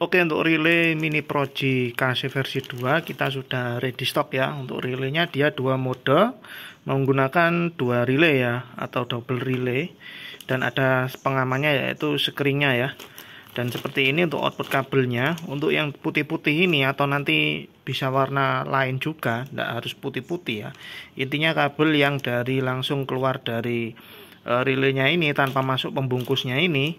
Oke untuk relay mini proji KC versi 2 kita sudah ready stock ya untuk relaynya dia dua mode menggunakan dua relay ya atau double relay dan ada pengamannya yaitu screennya ya dan seperti ini untuk output kabelnya untuk yang putih-putih ini atau nanti bisa warna lain juga tidak harus putih-putih ya intinya kabel yang dari langsung keluar dari e, ini tanpa masuk pembungkusnya ini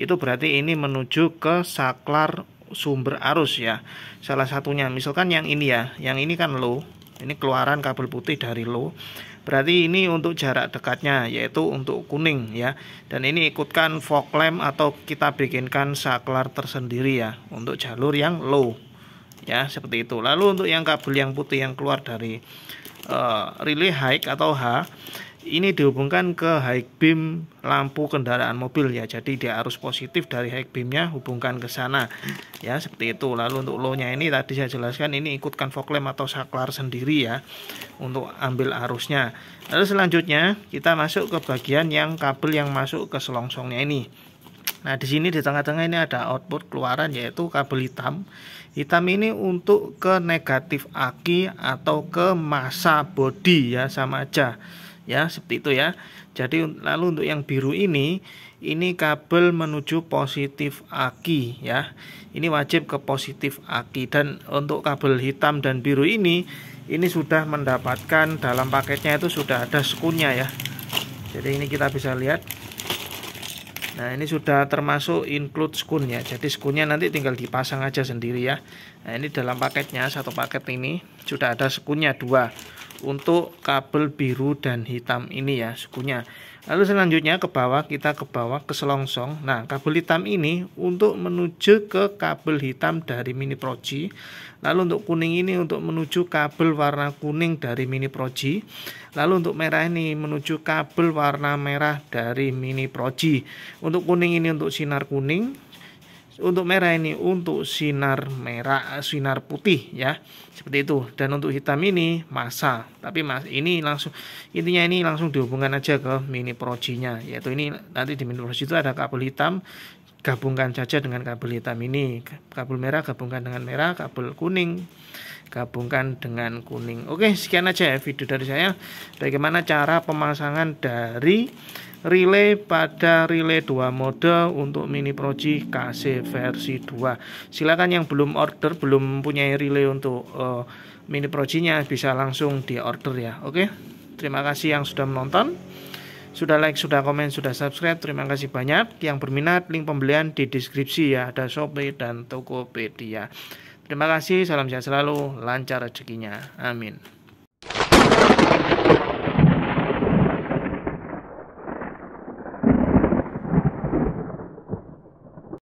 itu berarti ini menuju ke saklar sumber arus ya salah satunya misalkan yang ini ya yang ini kan low ini keluaran kabel putih dari low berarti ini untuk jarak dekatnya yaitu untuk kuning ya dan ini ikutkan fog lamp atau kita bikinkan saklar tersendiri ya untuk jalur yang low ya seperti itu lalu untuk yang kabel yang putih yang keluar dari uh, relay high atau H ini dihubungkan ke high beam lampu kendaraan mobil ya jadi dia arus positif dari high beamnya hubungkan ke sana ya seperti itu lalu untuk low nya ini tadi saya jelaskan ini ikutkan foklem atau saklar sendiri ya untuk ambil arusnya lalu selanjutnya kita masuk ke bagian yang kabel yang masuk ke selongsongnya ini Nah, di sini di tengah-tengah ini ada output keluaran yaitu kabel hitam. Hitam ini untuk ke negatif aki atau ke massa body ya sama aja. Ya, seperti itu ya. Jadi lalu untuk yang biru ini ini kabel menuju positif aki ya. Ini wajib ke positif aki dan untuk kabel hitam dan biru ini ini sudah mendapatkan dalam paketnya itu sudah ada sekunya ya. Jadi ini kita bisa lihat Nah ini sudah termasuk include skun ya Jadi skunnya nanti tinggal dipasang aja sendiri ya Nah ini dalam paketnya satu paket ini Sudah ada skunnya dua untuk kabel biru dan hitam ini ya sukunya lalu selanjutnya ke bawah kita ke bawah ke selongsong nah kabel hitam ini untuk menuju ke kabel hitam dari mini proji lalu untuk kuning ini untuk menuju kabel warna kuning dari mini proji lalu untuk merah ini menuju kabel warna merah dari mini proji untuk kuning ini untuk sinar kuning untuk merah ini untuk sinar merah eh, sinar putih ya seperti itu dan untuk hitam ini masa tapi mas ini langsung intinya ini langsung dihubungkan aja ke mini projinya yaitu ini nanti di mini proji itu ada kabel hitam gabungkan saja dengan kabel hitam ini kabel merah gabungkan dengan merah kabel kuning gabungkan dengan kuning oke sekian aja ya video dari saya bagaimana cara pemasangan dari relay pada relay 2 mode untuk mini proji KC versi 2 silakan yang belum order belum punya relay untuk uh, mini projinya bisa langsung di order ya oke okay? terima kasih yang sudah menonton sudah like, sudah komen, sudah subscribe. Terima kasih banyak. Yang berminat, link pembelian di deskripsi ya. Ada Shopee dan Tokopedia. Terima kasih, salam sehat selalu, lancar rezekinya. Amin.